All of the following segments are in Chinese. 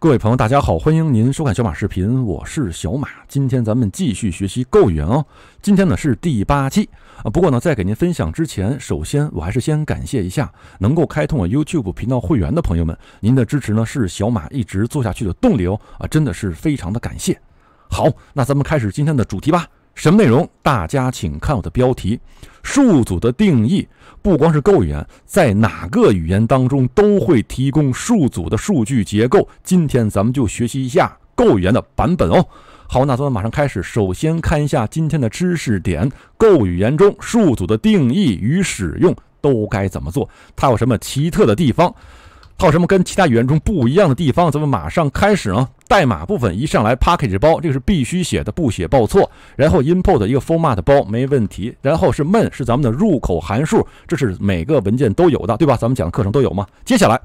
各位朋友，大家好，欢迎您收看小马视频，我是小马。今天咱们继续学习购云哦。今天呢是第八期啊。不过呢，在给您分享之前，首先我还是先感谢一下能够开通我 YouTube 频道会员的朋友们，您的支持呢是小马一直做下去的动力哦啊，真的是非常的感谢。好，那咱们开始今天的主题吧。什么内容？大家请看我的标题。数组的定义不光是够语言，在哪个语言当中都会提供数组的数据结构。今天咱们就学习一下够语言的版本哦。好，那咱们马上开始。首先看一下今天的知识点够语言中数组的定义与使用都该怎么做？它有什么奇特的地方？它有什么跟其他语言中不一样的地方？咱们马上开始啊。代码部分一上来 package 包，这个是必须写的，不写报错。然后 import 一个 format 包，没问题。然后是 main，是咱们的入口函数，这是每个文件都有的，对吧？咱们讲的课程都有吗？接下来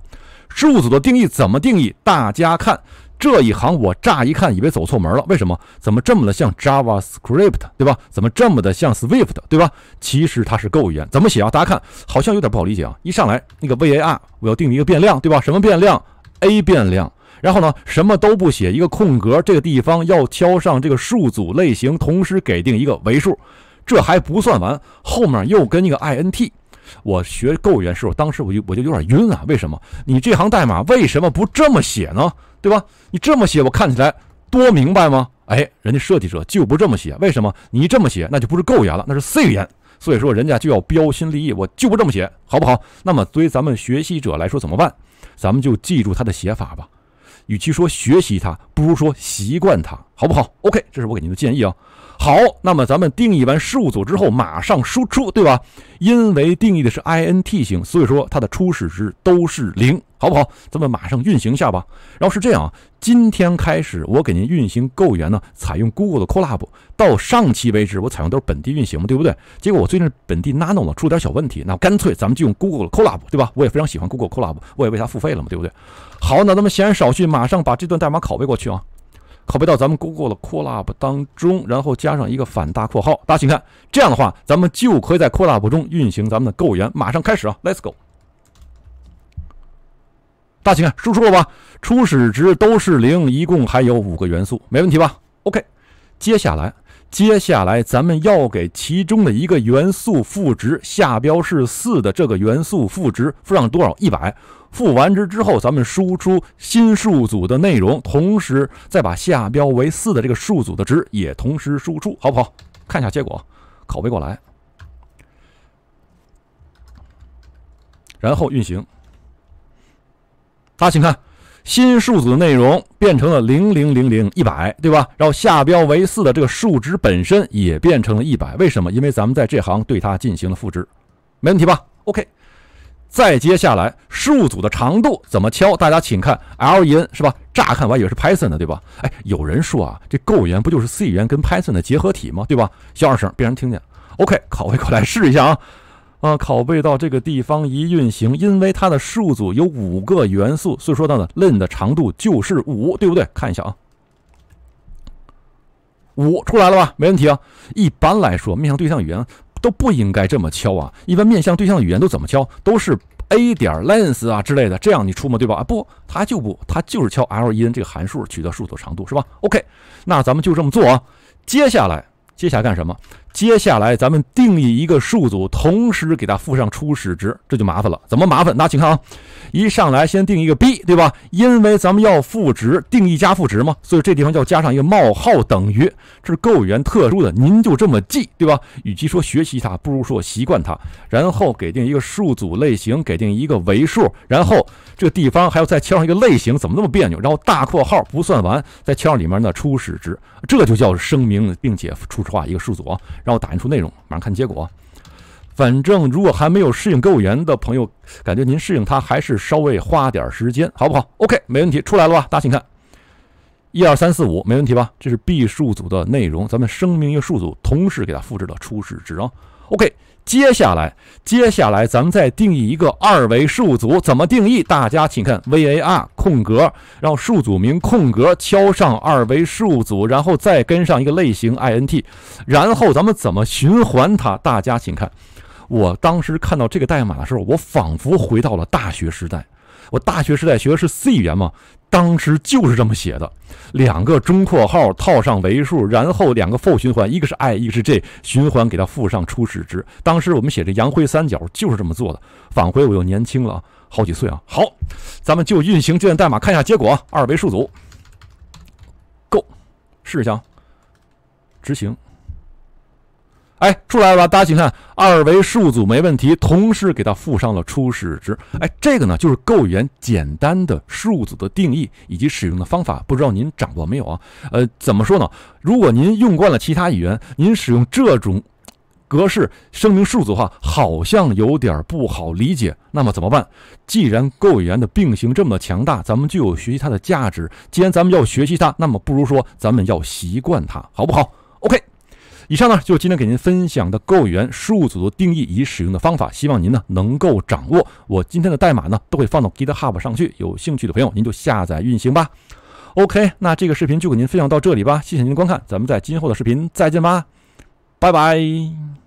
数组的定义怎么定义？大家看这一行，我乍一看以为走错门了，为什么？怎么这么的像 JavaScript，对吧？怎么这么的像 Swift，对吧？其实它是 Go 语言，怎么写啊？大家看，好像有点不好理解啊。一上来那个 var，我要定义一个变量，对吧？什么变量？a 变量。然后呢，什么都不写，一个空格，这个地方要敲上这个数组类型，同时给定一个维数。这还不算完，后面又跟一个 int。我学够原数，时，当时我就我就有点晕啊。为什么你这行代码为什么不这么写呢？对吧？你这么写，我看起来多明白吗？哎，人家设计者就不这么写，为什么你这么写，那就不是够语言了，那是 C 语言。所以说，人家就要标新立异，我就不这么写，好不好？那么对于咱们学习者来说，怎么办？咱们就记住他的写法吧。与其说学习它。不如说习惯它好不好？OK，这是我给您的建议啊。好，那么咱们定义完事务组之后，马上输出，对吧？因为定义的是 INT 型，所以说它的初始值都是零，好不好？咱们马上运行下吧。然后是这样啊，今天开始我给您运行购员呢，采用 Google 的 Colab。到上期为止，我采用都是本地运行嘛，对不对？结果我最近本地 Nano 呢出了点小问题，那干脆咱们就用 Google 的 Colab，对吧？我也非常喜欢 Google Colab，我也为它付费了嘛，对不对？好，那咱们闲言少叙，马上把这段代码拷贝过去。去啊，拷贝到咱们 Google 的 c o r Lab 当中，然后加上一个反大括号。大家请看，这样的话，咱们就可以在 c o r Lab 中运行咱们的 Go 语马上开始啊，Let's go。大家请看，输出了吧？初始值都是零，一共还有五个元素，没问题吧？OK，接下来。接下来，咱们要给其中的一个元素赋值，下标是四的这个元素赋值，赋上多少？一百。赋完值之后，咱们输出新数组的内容，同时再把下标为四的这个数组的值也同时输出，好不好？看一下结果，拷贝过来，然后运行。大家请看。新数组的内容变成了零零零零一百，对吧？然后下标为四的这个数值本身也变成了一百，为什么？因为咱们在这行对它进行了赋值，没问题吧？OK。再接下来，数组的长度怎么敲？大家请看 len，是吧？乍看完也是 Python 的，对吧？哎，有人说啊，这 Go 语言不就是 C 语言跟 Python 的结合体吗？对吧？小二声，别人听见。OK，考位过来试一下啊。啊，拷贝到这个地方一运行，因为它的数组有五个元素，所以说的 l e n 的长度就是五，对不对？看一下啊，五出来了吧？没问题啊。一般来说，面向对象语言都不应该这么敲啊。一般面向对象语言都怎么敲？都是 a 点 length 啊之类的。这样你出吗？对吧？啊，不，它就不，它就是敲 len 这个函数，取得数组长度是吧？OK，那咱们就这么做啊。接下来，接下来干什么？接下来咱们定义一个数组，同时给它附上初始值，这就麻烦了。怎么麻烦？那请看啊，一上来先定一个 b，对吧？因为咱们要赋值，定义加赋值嘛，所以这地方要加上一个冒号等于。这是购物员特殊的，您就这么记，对吧？与其说学习它，不如说习惯它。然后给定一个数组类型，给定一个维数，然后这个地方还要再敲上一个类型，怎么那么别扭？然后大括号不算完，再敲里面的初始值，这就叫声明并且初始化一个数组啊。让我打印出内容，马上看结果。反正如果还没有适应购物员的朋友，感觉您适应他还是稍微花点时间，好不好？OK，没问题，出来了吧？大家请看，一二三四五，没问题吧？这是 B 数组的内容，咱们声明一个数组，同时给它复制了初始值啊。OK，接下来，接下来咱们再定义一个二维数组，怎么定义？大家请看：var 空格，然后数组名空格，敲上二维数组，然后再跟上一个类型 int，然后咱们怎么循环它？大家请看，我当时看到这个代码的时候，我仿佛回到了大学时代。我大学时代学的是 C 语言嘛，当时就是这么写的，两个中括号套上为数，然后两个 for 循环，一个是 i，一个是 j，循环给它赋上初始值。当时我们写这杨辉三角就是这么做的。返回我又年轻了好几岁啊！好，咱们就运行这段代码，看一下结果。二维数组，Go，试一下，执行。哎，出来了吧？大家请看二维数组没问题，同时给它附上了初始值。哎，这个呢就是构语言简单的数组的定义以及使用的方法，不知道您掌握没有啊？呃，怎么说呢？如果您用惯了其他语言，您使用这种格式声明数组的话，好像有点不好理解。那么怎么办？既然构语言的并行这么强大，咱们就有学习它的价值。既然咱们要学习它，那么不如说咱们要习惯它，好不好？OK。以上呢，就是今天给您分享的构元数组的定义以及使用的方法，希望您呢能够掌握。我今天的代码呢，都会放到 GitHub 上去，有兴趣的朋友您就下载运行吧。OK，那这个视频就给您分享到这里吧，谢谢您的观看，咱们在今后的视频再见吧，拜拜。